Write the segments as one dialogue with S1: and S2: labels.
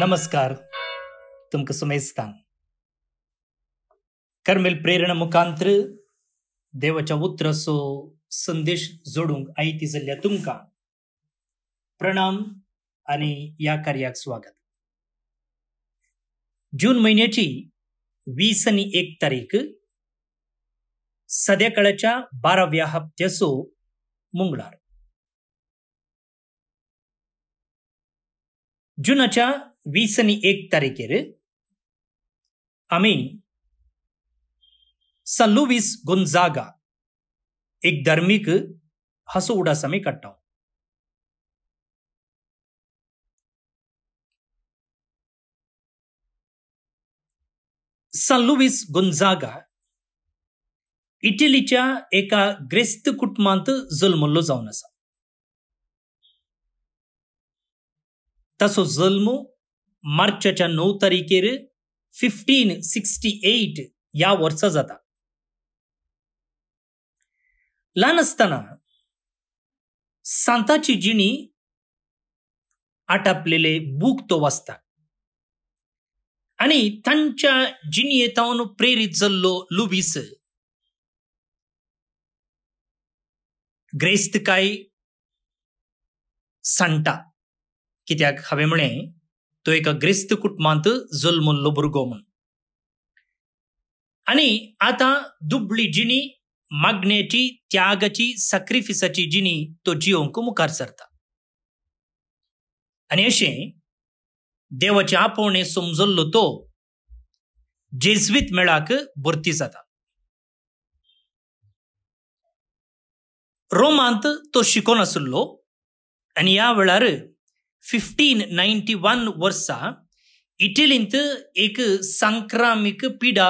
S1: नमस्कार तुमक सुमेस्तान कर्मेल प्रेरणा मुखांत्र देवाच्या सो संदेश जोडूंक आयती जाल्ल्या तुमका प्रणाम आणि या कार्याक स्वागत जून महिन्याची वीस आणि एक तारीख सद्याकाळच्या बाराव्या हप्त्याचो मंगळार वीस आणि एक तारखेर आम्ही सन लुवीस गुंजागा एक धार्मिक हसो उडास काढटा सन लुवीस गुंजागा इटलीच्या एका ग्रेस्त कुटुंबांत जल्मल्लो जावन आसा तसो જલ્મો मार्चच्या नऊ तारखेर फिफ्टीन सिक्स्टी एट ह्या वर्सा जाता ल्हान आसतना सांताची जिणी आटापलेले बूक तो वाचता आणि तांच्या जिणयेतावन प्रेरीत जाल्लो लुबीस ग्रेस्तकाय सांटा कित्याक हांवें म्हणे तो एका ग्रिस्त कुटुंबांत जल्मल्लो भुरगो म्हूण आनी आतां दुबळी जिणी मागणेची त्यागाची सॅक्रिफिसाची जिणी तो जिवंक मुखार सरता आनी अशें देवाचे आपोवणे समजल्लो तो जेजवीत मेळाक भरती जाता रोमांत तो शिकोन आसलो आनी ह्या वेळार 1591 वन वर्सा एक एक पीडा पिडा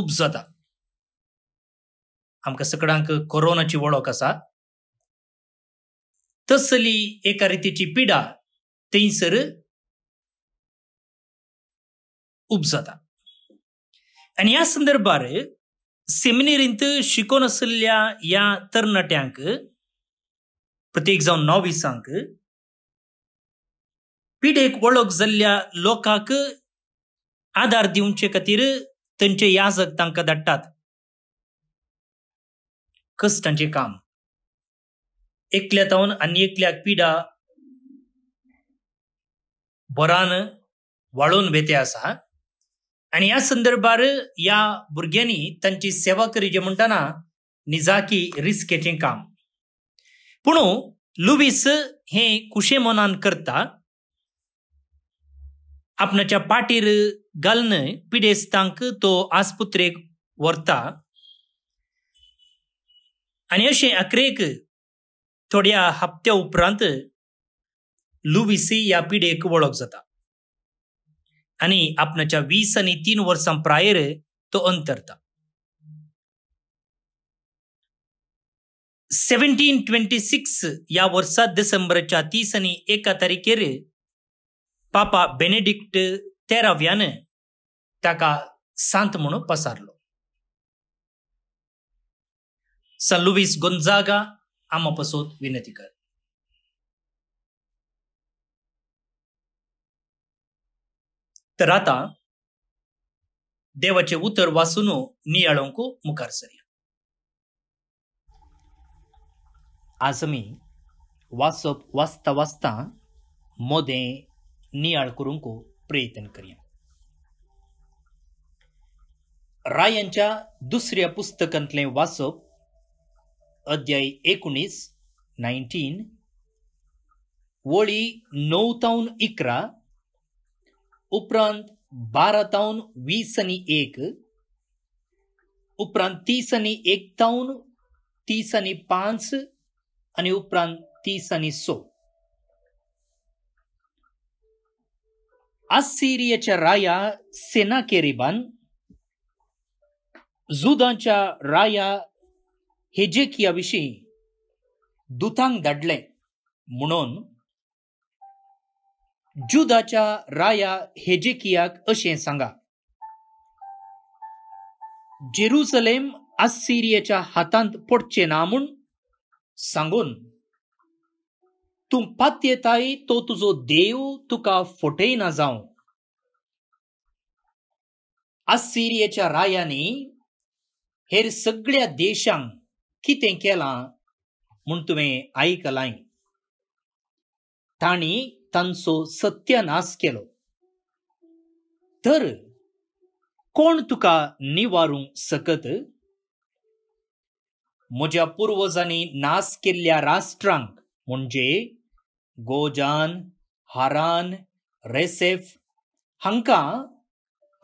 S1: उब जाता आमकां सगळ्यांक कोरोनाची वळख आसा तसली एका रितीची पिडा थंयसर जाता आनी ह्या संदर्भार सेमिनेरींत शिकून आशिल्ल्या ह्या तरणाट्यांक प्रत्येक जावन नोविसांक पिडेक वळख जाल्ल्या लोकांक आदार दिवचे खातीर त्यांचे याजक तांकां धाडटात कश्टांचें काम एकल्या तावन आनी एकल्याक पिडा बरान वाळून बेते आसा आनी ह्या संदर्भार ह्या भुरग्यांनी तांची सेवा करीचे म्हणटना निजाकी रिस्केचें काम पूण लुवीस हे कुशे मनान करता आपणाच्या पाटीर पिडेस पिडेस्तांक तो आस्पुत्रेक व्हरता आनी अशें अकरेक थोड्या हप्त्या उपरांत लुविसी या पिडेक वळख जाता आनी आपणाच्या वीस आनी तीन वर्सां प्रायर तो अंतरता सेवन्टीन ट्वेंटी सिक्स ह्या वर्सा डिसेंबरच्या तीस आनी एका तारखेर पापा बेनेडिक्ट तेराव्यान ताका सांत म्हणून पसारलो सन लुवीस गोंजागा आमा पसोत विनंती कर तर आता देवाचे उतर वासुनो नियाळोंक मुखार सरया आज मी वाचप वाचता वाचता मोदें नियाळ प्रयत्न करया राय दुसऱ्या पुस्तकांतले वाचप अध्याय एकोणीस नायन्टीन वळी णव तावन इकरा उपरांत बारा तावन वीस आणि एक उपरांत तीस आणि एक तावन तीस आणि पाच आणि उपरांत तीस आणि स राया सेना केरिबान जुदांच्या राया हेजेकियाविषयी दुतांग दडले म्हणून जुदाच्या राया हेजेकियाक अशें सांगा जेरुसलेम आसिरियेच्या हातांत पडचे ना म्हूण सांगून तू पात येताय तो तुझो देव तुका ना जाऊ असिरियेच्या रायांनी हेर सगळ्या देशांक कितें केलां म्हूण तुवें आयकलाय तांणी तांचो सत्यनाश केलो तर कोण तुका निवारूंक सकत म्हज्या पुर्वजांनी नाश केल्ल्या राष्ट्रांक म्हणजे गोजान हारान रेसेफ हांकां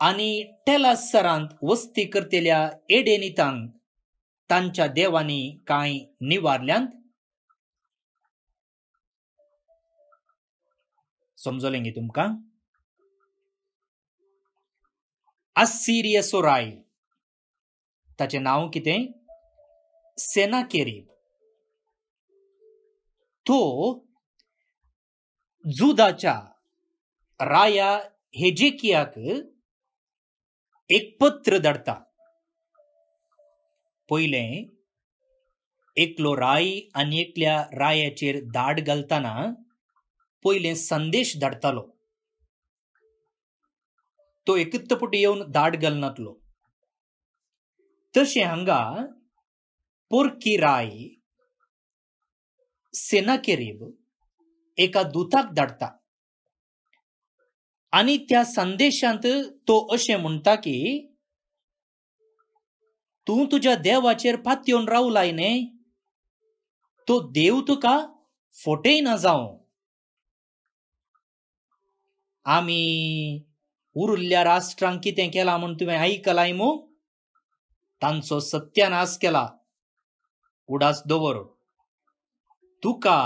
S1: आनी टेलासरांत वस्ती करतेल्या एडेनितांक तांच्या देवांनी कांय निवारल्यांत तुमका, गी तुमकां राय ताचे नांव कितें केरीब, तो राया हेजेकियाक एक पत्र धाडता पयलें एकलो राई आणि एकल्या रायाचेर दाड घालतना पयलें संदेश धाडतालो तो एकत्त पुटी येवन दाड घालनातलो तशें हांगा पोरकी राय केरीब एका दूताक धाडटा आनी त्या संदेशांत तो असे म्हणटा की तूं तुज्या देवाचेर येऊन रावलाय न्ही तो देव तुका न जावं आमी उरल्या राष्ट्रांक कितें केला म्हण तुवें आयकलाय मू तांचो सत्यानाश केला उडास दवर तुका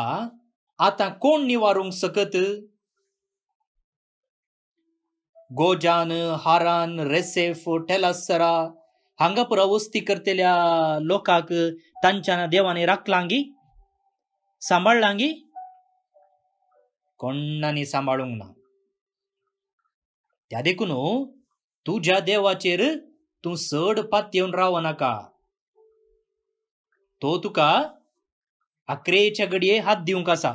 S1: आता कोण निवारूंक सकत गोजान हारान रेसेफ टेलासरा हांगा पुरा वस्ती करतेल्या लोकांक तांच्यान देवाने राखलांगी गी कोणांनी सांबाळूंक ना त्या देखून हो, तुझ्या देवाचेर तूं चड पात येवन राव नाका तो तुका आक्रेच्या घडये हात दिवंक आसा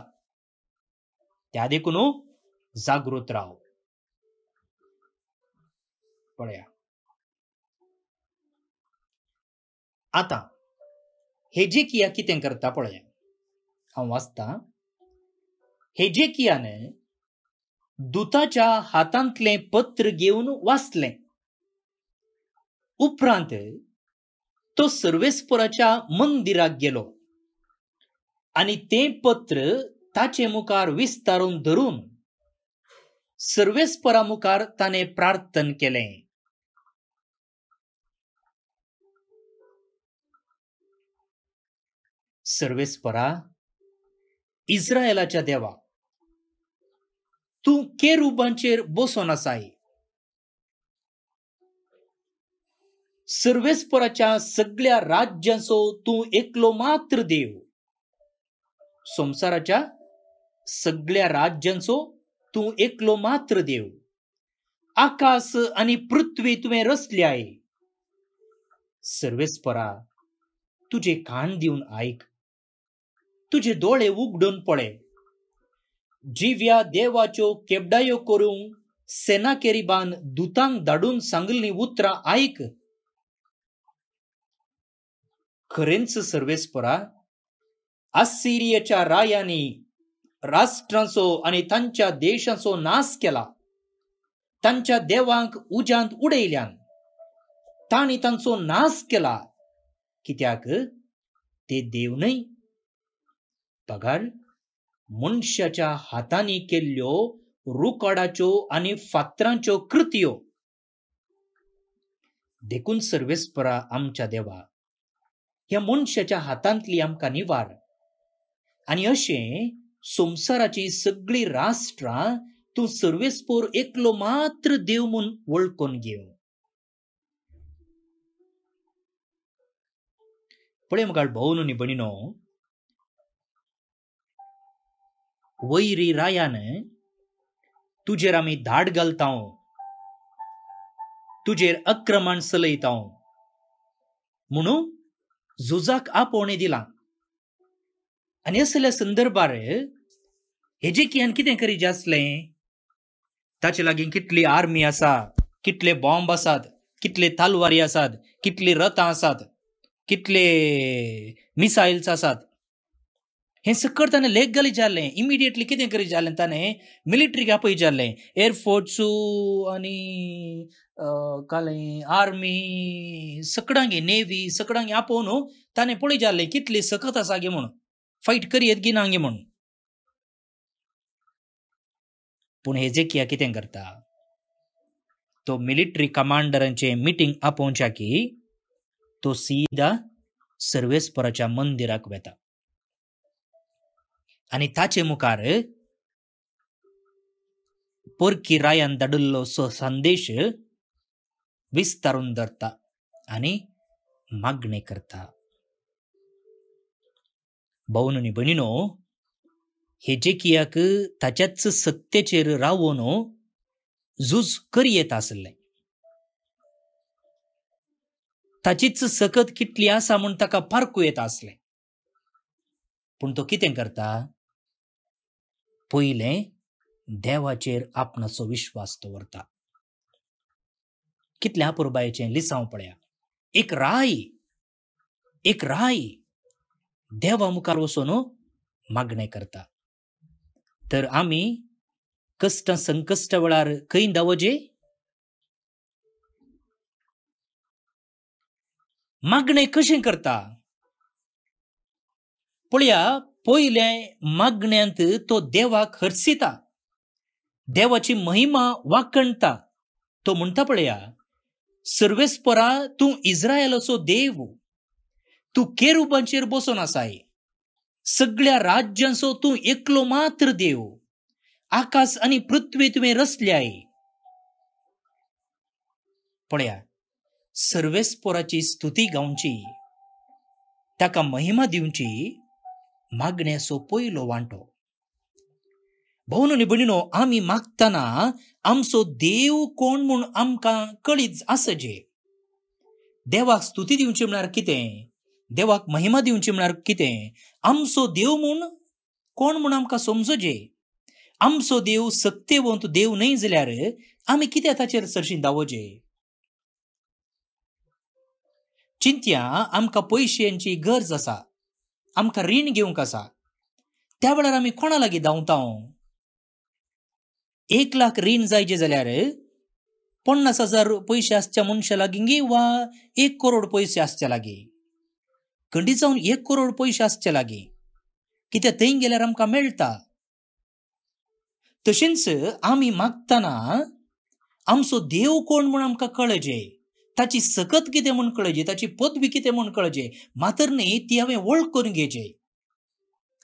S1: त्या देखून हो, जागृत राहो पळया आता हे जे किया कितें करता पळया हांव वाचता हे जे कियाने दुताच्या हातांतले पत्र घेवन वाचले उपरांत तो सर्वेस्पराच्या मंदिराक गेलो आणि ते पत्र ताचे मुखार विस्तारून धरून सर्वेस्परा मुखार ताने प्रार्थन केले सर्वेस्परा इस्रायलाच्या देवा तू के रूपांचेर बसून आसाय सर्वेस्पराच्या सगळ्या राज्यांचो तू एकलो मात्र देव संसाराच्या सगळ्या राज्यांचो तू एकलो मात्र देव आकाश आणि पृथ्वी तुवें आहे सर्वेस्परा तुझे कान देऊन आयक तुझे दोळे उघडून पळे जिव्या देवाचो केबडायो करू सेना केरिबान दुतांक धाडून सांगली उतरां आयक खरेंच सर्वेस्परा आसिरियाच्या रायानी राष्ट्रांचो आणि त्यांच्या देशांचो नाश केला त्यांच्या देवांक उज्यांत उडयल्यान ताणी तांचो नाश केला कित्याक ते देव न्हय पगार मनशाच्या हातांनी केल्ल्यो रुकडाच्यो आणि फातरांच्यो कृत्यो देखून सर्वेस्परा आमच्या देवा ह्या मनशाच्या हातांतली आमकां निवार आणि अशें संसाराची सगळी राष्ट्रा तू सर्वेस्पोर एकलो मात्र देव म्हणून वळखून घेव पळय मुखार भोवन न्ही बणिनो वैरी रायान तुजेर आमी धाड घालता तुजेर अक्रमण सलयता म्हणून झुजाक आपोवणे दिला। అనే हे जे ఎజెకియన్ కిतें करी जासलें ताचे लागीं कितली आर्मी आसा कितले बॉम्ब आसात कितले तालवारी आसात कितलीं रथां आसात कितले मिसायल्स आसात हें सकट ताणें लेगली जाल्लें इमिडिएटली कितें करी ताणें मिलिटरीक आपय जाल्लें एअरफोर्सू आणि कालें आर्मी सकडांगे नेवी सकडांगी आपोवन ताणें पळय जाल्लें कितली सकत आसा गे म्हणून फाईट की नांगे म्हणून पूण हेजेकिया कितें करता तो मिलिट्री कमांडरांचे मिटींग आपोवच्या की तो सीदा सर्वेस्पराच्या मंदिराक वेता आणि ताचे मुखार पोरकी रायान दडुल्लो सो संदेश विस्तारून धरता आणि मागणी करता भाऊन बनिनो हेजे कियाक ताच्याच सत्तेचेर रावोन झूज कर येत आसले ताचीच सकत कितली आसा म्हूण ताका फारकू येता आसलें पूण तो कितें करता पहिले देवाचेर आपणाचो विश्वास दवरता कितल्या पुरबायेचें लिसांव पळया एक राय एक राय देवा मुखार वचून मागणे करता तर आम्ही कष्ट संकष्ट वेळार खंय दावजे मागणे कशें करता पळया पयले मागण्यांत तो देवाक हर्सिता देवाची महिमा वाकणता तो म्हणटा पळया सर्वेस्परा तूं इस्रायलाचो देव तूं केरुबांचेर बसून आसाय सगळ्या राज्यांचो तू एकलो मात्र देव आकाश आणि पृथ्वी तुवें रचल्याय पळया सर्वेस्पोराची स्तुती गावची ताका महिमा दिवची मागण्याचो पयलो वांटो भोवनो बणिनो आमी मागतना आमचो देव कोण म्हणून आमकां कळीत असे देवाक स्तुती दिवची म्हळ्यार कितें देवाक महिमा दिवची म्हळ्यार कितें आमचो देव म्हूण कोण म्हूण आमकां समजोजे आमचो देव सत्यवंत देव न्हय जाल्यार आमी किती ताचेर सरशीं धांवचे चिंत्या आमकां पयशांची गरज आसा आमकां रीण घेवंक आसा त्या वेळार आमी कोणा लागीं धांवता एक लाख रीण जायचे जाल्यार पन्नास हजार पयशे आसच्या मनशा लागीं वा एक करोड पयशे आसच्या लागीं कंडी जाऊन एक करोड पयशे आसचे लागीं कित्याक थंय गेल्यार आमकां मेळटा तशेंच आमी मागतना आमचो देव कोण म्हूण आमकां कळजे ताची सकत कितें म्हूण कळजे ताची पदवी कितें म्हूण कळजे मातर न्ही ती हांवें वळख करून घेजे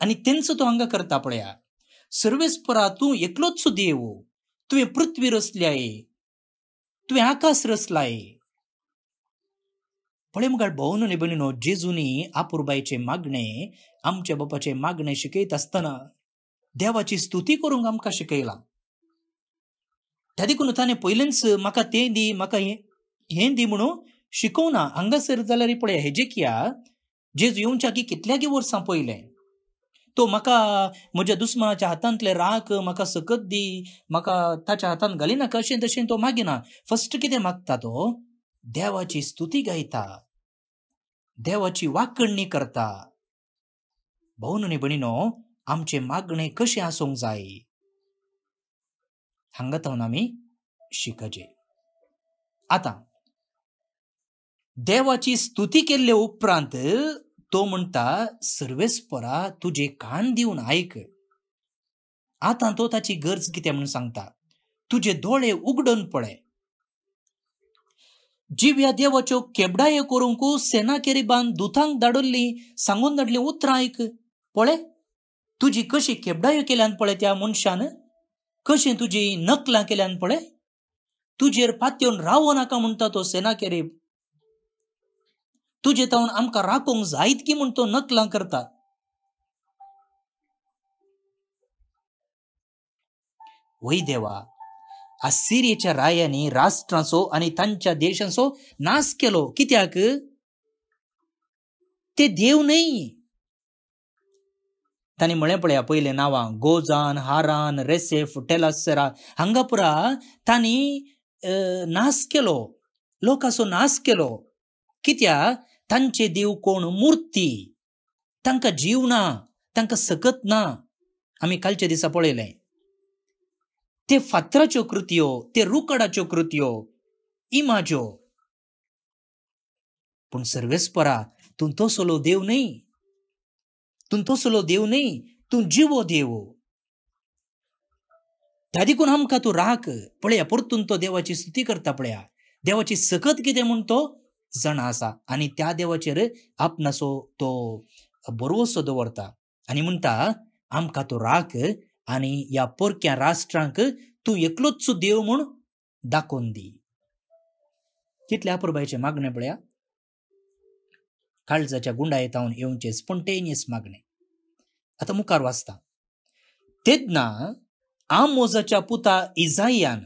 S1: आनी तेंचो तो हांगा करता पळया सर्वेस्परा तूं एकलोच देव तुवें पृथ्वी रचल्याय तुवें आकाश रचलाय मुखार भोवनू भयणीनो जेजुनी आपुरबाईचे मागणे आमच्या बापाचे मागणे शिकयत आसतना देवाची स्तुती करूंक आमकां शिकयला त्या देखून ताणें पयलेंच म्हाका तें दी म्हाका हें हें दी म्हणून शिकोवना हांगासर जाल्यार पळय हेजेकिया जेजू येवच्या की कितल्यागी वर्सां पयले तो म्हाका म्हज्या दुस्मानाच्या हातांतले राख म्हाका सकत दी म्हाका ताच्या हातान घालिनाका अशें तशें तो मागिना फस्ट कितें मागता तो देवाची स्तुती गायता देवाची वाकणणी करता भाऊन बनीनो, आमचे मागणे कसे आसूंक जाय हंगत नामी, शिकजे आता देवाची स्तुती केल्ले उपरांत तो म्हणता सर्वेस्परा तुझे कान देऊन आयक आतां तो ताची गरज कितें म्हणून सांगता तुझे दोळे उघडून पळय देवाच्यो केबडाये करूंक सेना केरी बांध दुथांक सांगून धाडली उतरां आयक पळय तुजी कशी केबडायो केल्यान पळे त्या मनशान कशी तुजी नकलां केल्यान पळय तुजेर पातयेवन राव नाका म्हणटा तो सेना केरेब तुजे तावन आमकां राखोंक जायत की म्हण तो नकलां करता वै देवा असिरियेच्या रायानी राष्ट्रांचो आणि तांच्या देशांचो नाश केलो कित्याक ते देव न्हय तांणी म्हळें पळया पयलें नांवां गोजान हारान रेसेफ टेलासेरा हंगापुरा पुरा तांणी नाश केलो नाश केलो कित्या तांचे देव कोण मूर्ती तांकां जीव ना तांकां सकत ना आम्ही कालच्या दिसा पळयलें ते फातराच्यो कृत्यो ते તે कृत्यो इ ઇમાજો पण सर्वेस्परा तुम तो सोलो देव नाही तुम तो सोलो देव नाही तू जीवो देवो देखून हमका तो राख पळया परतून तो देवाची स्तुती करता पळया देवाची सकत कितें म्हण तो जण आसा आनी त्या देवाचेर आपणासो तो बरोसो दवरता आणि म्हणता आमकां तो राख आणि या पोरक्या राष्ट्रांक तू एकलोच देव म्हूण दाखोवन दी कितले आपुरबायचे मागणें पळया काळजाच्या गुंडायतावन येऊनचे स्पॉन्टेनियस मागणे आता मुखार वाचता तेदना आमोजाच्या पुता इजायान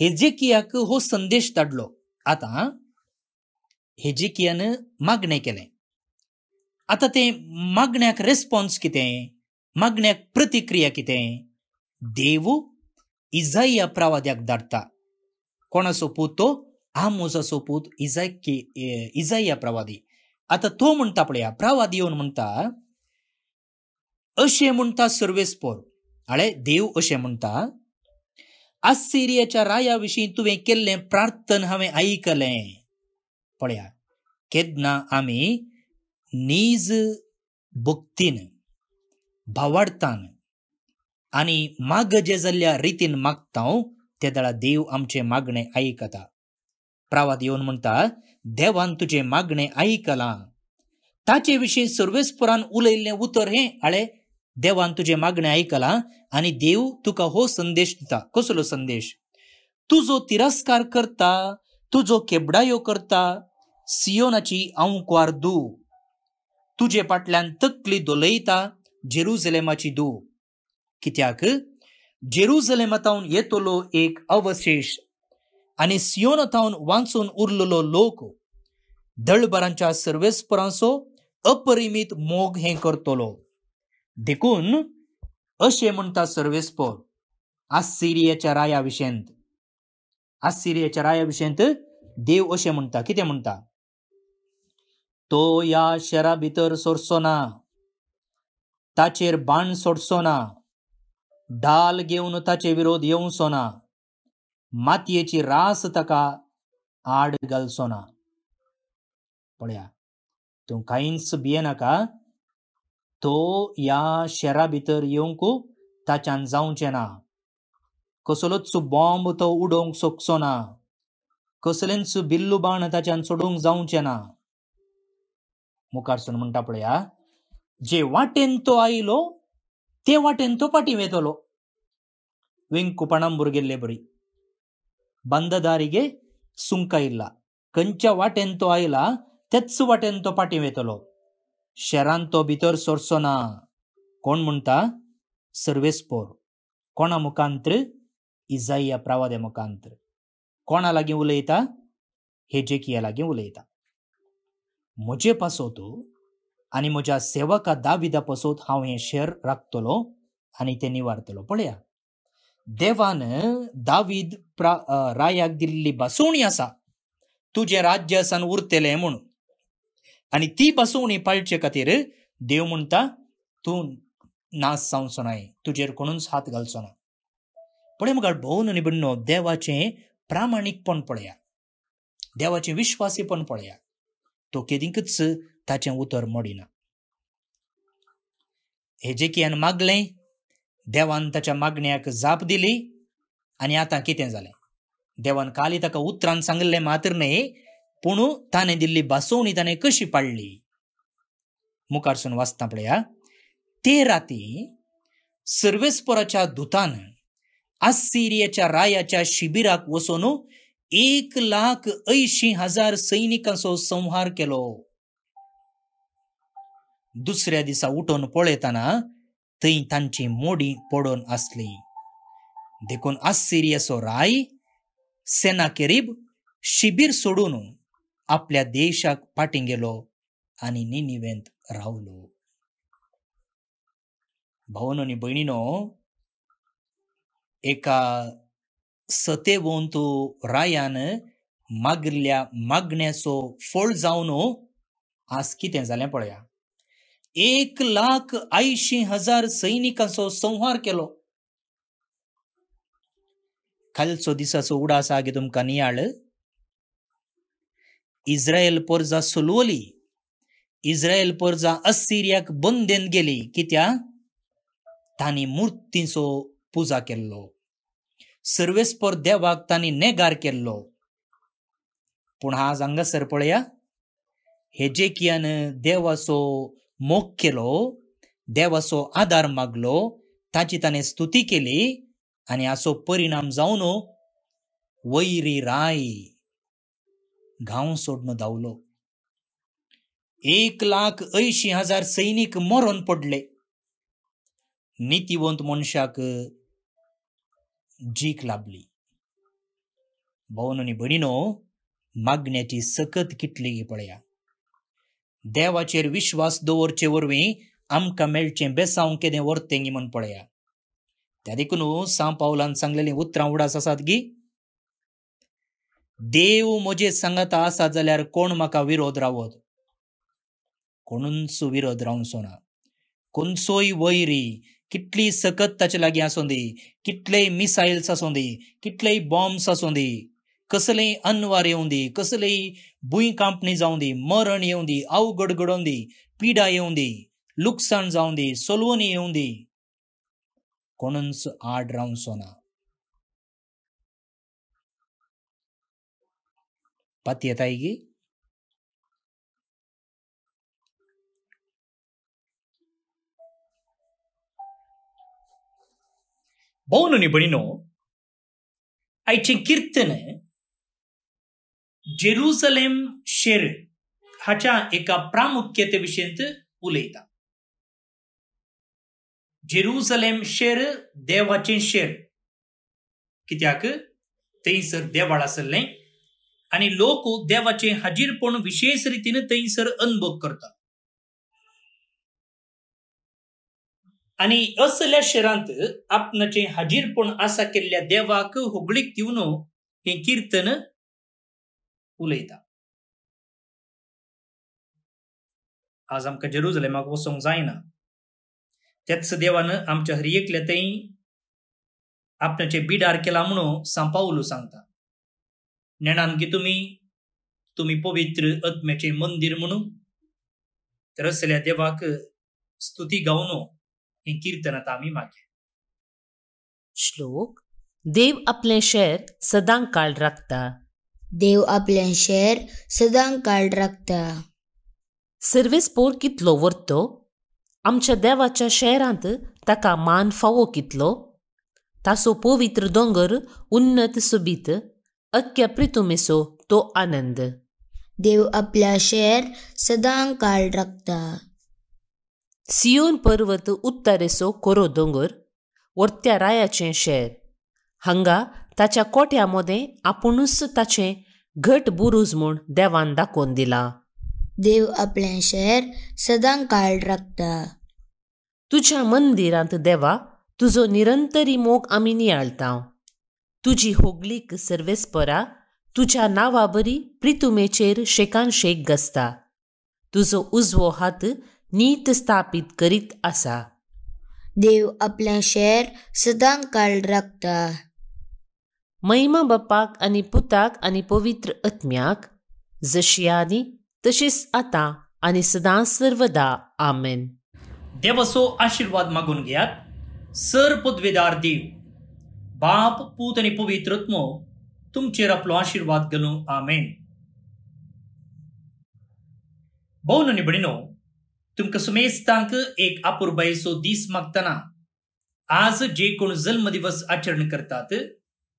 S1: हेजेकियाक हो संदेश धाडलो आतां कियान मागणे केले आता ते मागण्याक रेस्पॉन्स कितें ಮಗ್ನ್ಯಾಗ ಪ್ರತಿಕ್ರಿಯಾಕಿದೆ इजाय या प्रवाद्याक धाडता कोणा पूत तो आमोजाचो सोपूत इजाय इजाय या प्रवादी आता तो म्हणता पळया प्रवादी येऊन म्हणता अशे म्हणता सर्वेस्पोर आळे देव अशे म्हणता राया विशीं तुवें केल्लें प्रार्थन हांवें आयकलें पळया केदना आमी नीज भक्तीन भावार्थान आणि माग जेजल्ल्या रितीन मागता दळा देव आमचे मागणे ऐकता प्रावाद येऊन म्हणता देवान तुझे मागणे ऐकला ताचे विशीं सर्वेस्पुरान उलयले उतर हे आळे देवान तुझे मागणे ऐकला आणि देव तुका हो संदेश दिता कसलो संदेश जो तिरस्कार करता तुजो केबडायो करता सियोनाची अंकवार दू तुझे फाटल्यान तकली दोलयता जेरुझलेमाची दू कित्याक जेरुजलेमातावन येतलो एक अवशेष आनी सियोनातावन वांचून उरलेलो लोक दळबरांच्या सर्वेस्परांचो अपरिमित मोग हें करतलो देखून असे म्हणटा सर्वेस्पर आसिरियाच्या राया विशेंत आसिरियाच्या राया विशेंत देव असे म्हणता किती म्हणता तो या शहरा भितर सोरचो ना ताचेर बाण सोडचो ना ढाल घेवन ताचे विरोध येवचो ना मातयेची रास ताका आड घालचो ना पळया तूं कांयच भियेनाका तो ह्या शेरा भितर येवंक ताच्यान जावचें ना कसलोच बॉम्ब तो उडोवंक सोकचो ना कसलेंच बिल्लू बाण ताच्यान सोडूंक जावचें ना मुखारसून म्हणटा पळया જે વાટેન તો આઈલો તે વાટેನ್ તો ಪಾಟಿ ವೇದೋಲೋ ವೆಂಕು ಪಣಂಬುರ್ಗೆಲ್ಲೆ ಬರಿ ಬಂದ ದಾರಿಗೆ ಸುಂಕ ಇಲ್ಲ ಕಂಚ ವಾಟೆಂತೋ ಆಯ್ಲ ತೆತ್ಸು ವಾಟೆಂತೋ ಪಾಟಿ ವೇತಲೋ ಶರಾಂತೋ ಬಿತೋರ್ ಮುಖಾಂತರ ಇಜಾಯಿಯ ಪ್ರವಾದೆ ಮುಖಾಂತರ ಕೋಣಲಾಗಿ ಉಲಯಿತ आणि म्हज्या सेवका दाविदा पसून हांव हे शेर राखतलो आणि ते निवारतलो पळया देवान दावीद रायाक दिल्ली बसवणी आसा तुजें राज्य आसान उरतलें म्हणून आणि ती बासोवणी पाळचे खातीर देव म्हणता तू नास जावचो सोनाय तुजेर कोणूच हात घालचो ना पळय मग भोवन आनी बण्णो देवाचें प्रामाणीकपण पळया देवाचे विश्वासीपण पळया तो केदिंकच ताचे उतर मोडिना हेजेकियान मागलें देवान ताच्या मागण्याक जाप दिली आनी आतां कितें जालें देवान काली ताका उतरान सांगिल्लें मात्र न्ही पूण ताणें दिल्ली बासोवणी ताणें कशी पाडली मुखारसून वाचता पळया ते राती सर्वेस्पराच्या दुतान आसिरियाच्या रायाच्या शिबिराक वसून एक लाख अंयशीं हजार सैनिकांचो संहार केलो दुसऱ्या दिसा उठून पळयतना थंय तांची मोडी पडून आसली देखून आसिरियाचो राय सेना केरीब शिबीर सोडून आपल्या देशाक फाटीं गेलो आनी निनिवेंत रावलो भावन आनी भयणीनो एका सतेवंत रायान मागिल्ल्या मागण्याचो फळ जावन आज कितें जालें पळया एक लाख ऐंशी हजार सैनिकांचो संहार केलो खालचो दिसाचो उडास आगे तुमकां नियाळ इस्रायल पोरजा सुलवली इस्रायल पोरजा असिरियाक बंदेन गेली कित्या तांणी मूर्तींचो पुजा केल्लो सर्वेस्पर देवाक तांणी नेगार केल्लो पूण आज हांगासर पळया कियान देवाचो केलो देवाचो आधार मागलो ताची ताने स्तुती केली आणि असो परिणाम जाऊन वैरी राय गाव सोडन धावलो एक लाख ऐंशी हजार सैनीक मरोन पडले नीतिवंत मनशाक जीक लाभली भावन बणीनो मागण्याची सकत कितली पळया देवाचेर विश्वास दवरचे वरवीं आमकां मेळचें बेसांव केदें गी म्हण पळया त्या देखून सां पावलान सांगलेलीं उतरां उडास आसात गी देव म्हजे सांगता आसा जाल्यार कोण म्हाका विरोध रावत कोणूनचो विरोध रावंक सोना कोणचोय वैरी कितली सकत ताचे लागीं आसूं दी कितलेय मिसायल्स आसूं दी कितलेय बॉम्ब्स आसूं कसलेंय अनवार येवंदी कसलेय बुई कांपणी जावं दी मरण येवं दी अवघड घडोवन दी पिडा येवं दी लुकसाण जावं दी सोलवणी येवं दी कोणूच आड राउंड सोना पात येताय गी ಬೌನು ನಿಬಣಿನೋ ಐಚೆ ಕೀರ್ತನೆ जेरुसलेम शेर हाच्या एका प्रामुख्यते विषयंत उलयता जेरुसलेम शेर देवाचे शेर कित्याक थंयसर देवाळ आसले आनी लोक देवाचे हाजीरपण विशेष रितीन थंयसर अनुभव करता आनी असल्या शेरांत आपणाचें हाजीरपण आसा केल्ल्या देवाक होगळीक दिवन हे कीर्तन उलयता आज आमकां जेरुजलेमाक वचोंक जायना त्याच देवान आमच्या हरियेकल्या थंय आपणाचे बिडार केला म्हणून सांपावलो सांगता नेणान की तुम्ही तुम्ही पवित्र आत्म्याचे मंदीर म्हणू तर असल्या देवाक स्तुती गावनो हे कीर्तनात आम्ही मागे
S2: श्लोक देव आपले शेत सदां काळ राखता देव सदां काळ राखता सर्वेस पोर कितलो व्हरतो आमच्या देवाच्या शेरांत ताका मान फावो कितलो तासो पवित्र दोंगर उन्नत सुबीत अख्ख्या प्रितुमेसो तो आनंद देव आपल्या शेर काळ राखता सियोन पर्वत उत्तरेसो कोरो दोंगर वरत्या रायाचे शेर हंगा ताच्या कोट्यामध्ये आपणूच ताचे घट बुरुज म्हूण देवान दाखोवन दिला देव आपलें शेर सदां काळ राखता तुझ्या मंदिरांत देवा तुजो निरंतरी मोग आमी नियाळता तुजी होगलीक सर्वेस्परा तुझ्या नावा बरी प्रितुमेचेर शेकान शेक घसता तुजो उजवो हात नीत स्थापित करीत आसा देव आपलें शेर सदां काळ राखता मैमा बापाक आणि पुताक आणि पवित्र आत्म्याक जशी आदी तशीच आतां आनी सदां सर्वदा आमेन
S1: देवसो आशीर्वाद मागून घेयात सर पदवेदार देव बाप पूत आणि पवित्र आत्मो तुमचेर आपलो आशीर्वाद घालूं आमेन भोवन आनी भणिनो तुमकां सुमेस्तांक एक आपुरबायेचो दीस मागतना आज जे कोण जल्म दिवस आचरण करतात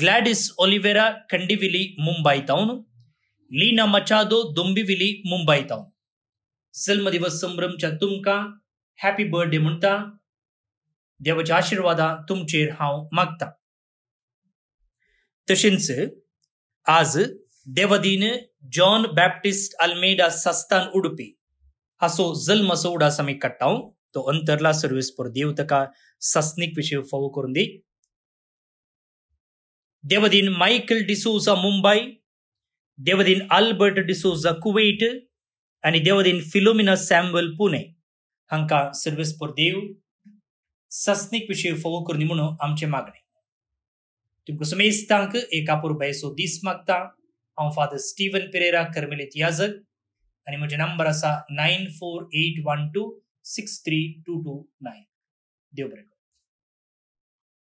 S1: ಗ್ಲಾಡಿಸ್ ಒಲಿವೆರಾ ಖಂಡಿವಿಲಿ ಮುಂಬೈ ಟೌನ್ ಲೀನಾ ಮಚಾದೋ ದೊಂಬಿವಿಲಿ ಮುಂಬೈ ಟೌನ್ ಸಲ್ಮ ದಿವಸ ಸಂಭ್ರಮಚ ತುಮಕ ಹ್ಯಾಪಿ ಬರ್ಡೇ ಮುಂತ ದೇವಚ ಆಶೀರ್ವಾದ ತುಮಚೇರ್ ಹಾಂವ್ मागता तशेंच आज देवदीन जॉन बॅप्टिस्ट आल्मेडा सस्तान उडपी हासो जल्म सोडा समी कट्टाव तो अंतरला सर्विस पर देव तका सस्निक विषय फावो करून दी தேவதீன் மைக்கேல் डिसूजा मुंबई देवदिन आल्बर्ट डिसोजा कुवेट आनी देवदीन फिलोमिना सॅम्युअल पुणे हांकां सर्वीस देव सस्नीक विशीं फोव करनी म्हणून आमचे मागणे तुमकां समेस्तांक एका पुरबायचो दीस मागता हांव फादर स्टीवन पेरेरा कर्मेलीत याजक आनी म्हजें नंबर आसा nine four eight one two six three two two nine देव बरें